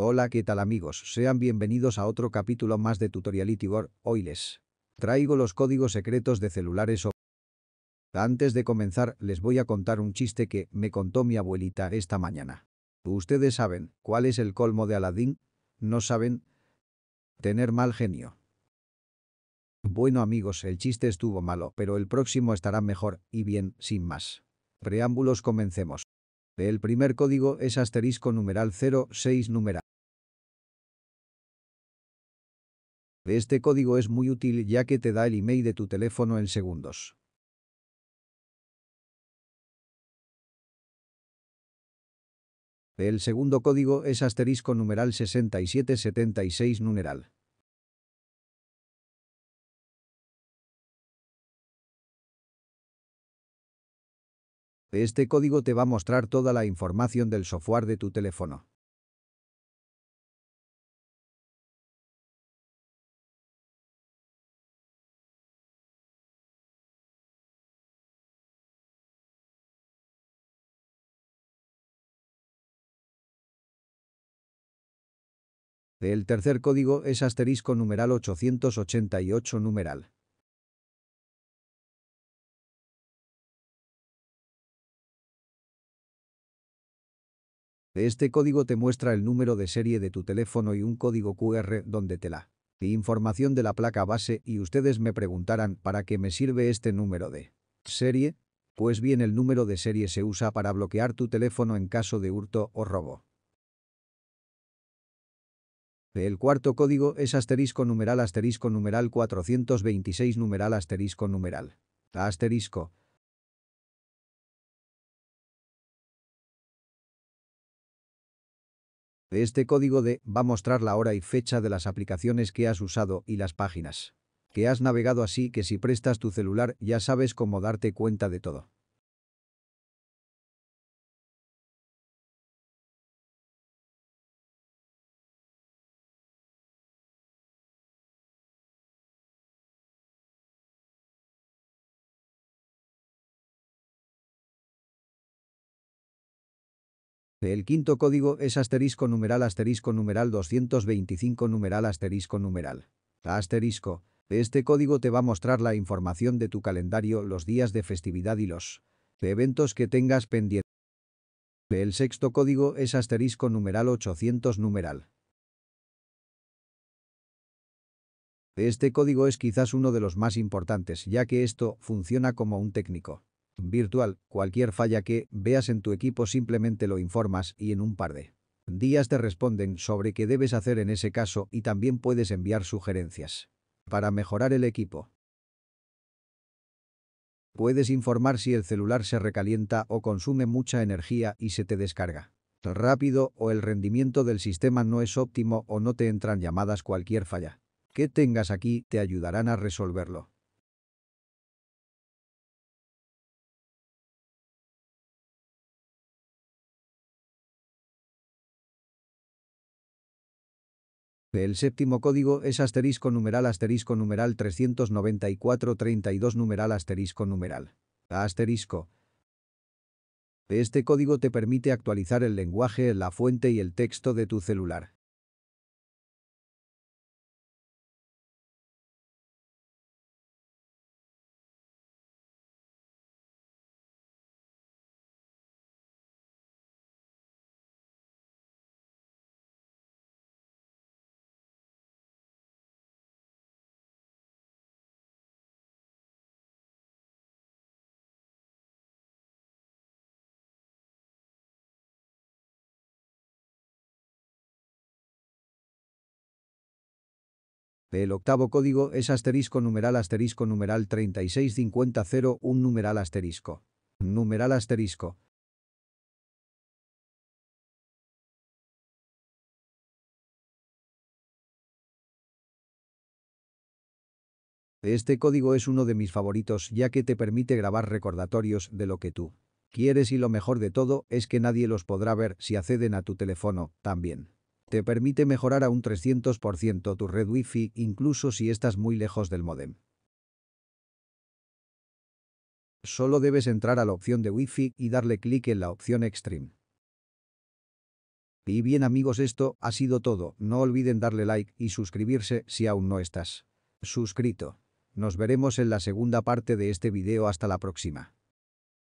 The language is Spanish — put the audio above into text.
Hola qué tal amigos, sean bienvenidos a otro capítulo más de Tutoriality tigor hoy les traigo los códigos secretos de celulares o... Antes de comenzar les voy a contar un chiste que me contó mi abuelita esta mañana. ¿Ustedes saben cuál es el colmo de Aladín? ¿No saben? Tener mal genio. Bueno amigos, el chiste estuvo malo, pero el próximo estará mejor, y bien, sin más. Preámbulos comencemos. El primer código es asterisco numeral 06 numeral. Este código es muy útil ya que te da el email de tu teléfono en segundos. El segundo código es asterisco numeral 6776 numeral. Este código te va a mostrar toda la información del software de tu teléfono. El tercer código es asterisco numeral 888 numeral. Este código te muestra el número de serie de tu teléfono y un código QR donde te la información de la placa base y ustedes me preguntarán ¿para qué me sirve este número de serie? Pues bien el número de serie se usa para bloquear tu teléfono en caso de hurto o robo. El cuarto código es asterisco numeral asterisco numeral 426 numeral asterisco numeral. Asterisco. Este código de va a mostrar la hora y fecha de las aplicaciones que has usado y las páginas que has navegado así que si prestas tu celular ya sabes cómo darte cuenta de todo. El quinto código es asterisco numeral asterisco numeral 225 numeral asterisco numeral. Asterisco. Este código te va a mostrar la información de tu calendario, los días de festividad y los eventos que tengas pendientes. El sexto código es asterisco numeral 800 numeral. Este código es quizás uno de los más importantes, ya que esto funciona como un técnico virtual, cualquier falla que veas en tu equipo simplemente lo informas y en un par de días te responden sobre qué debes hacer en ese caso y también puedes enviar sugerencias para mejorar el equipo. Puedes informar si el celular se recalienta o consume mucha energía y se te descarga rápido o el rendimiento del sistema no es óptimo o no te entran llamadas cualquier falla. Que tengas aquí te ayudarán a resolverlo. El séptimo código es asterisco numeral asterisco numeral 394-32 numeral asterisco numeral. Asterisco. Este código te permite actualizar el lenguaje, la fuente y el texto de tu celular. El octavo código es asterisco numeral asterisco numeral un numeral asterisco. Numeral asterisco. Este código es uno de mis favoritos ya que te permite grabar recordatorios de lo que tú quieres y lo mejor de todo es que nadie los podrá ver si acceden a tu teléfono también. Te permite mejorar a un 300% tu red Wi-Fi incluso si estás muy lejos del modem. Solo debes entrar a la opción de Wi-Fi y darle clic en la opción Extreme. Y bien amigos esto ha sido todo, no olviden darle like y suscribirse si aún no estás suscrito. Nos veremos en la segunda parte de este video hasta la próxima.